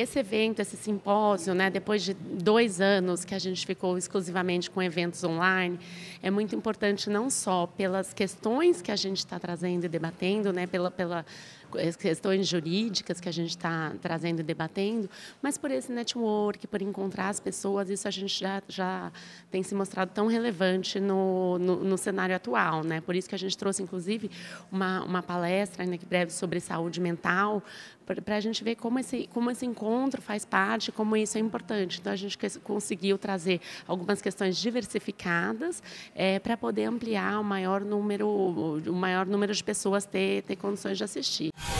Esse evento, esse simpósio, né, depois de dois anos que a gente ficou exclusivamente com eventos online, é muito importante não só pelas questões que a gente está trazendo e debatendo, né, pela, pela questões jurídicas que a gente está trazendo e debatendo, mas por esse network, por encontrar as pessoas, isso a gente já, já tem se mostrado tão relevante no, no, no cenário atual. Né? Por isso que a gente trouxe, inclusive, uma, uma palestra, ainda né, que breve, sobre saúde mental, para a gente ver como esse, como esse encontro encontro faz parte, como isso é importante. Então, a gente conseguiu trazer algumas questões diversificadas é, para poder ampliar o maior número, o maior número de pessoas ter, ter condições de assistir.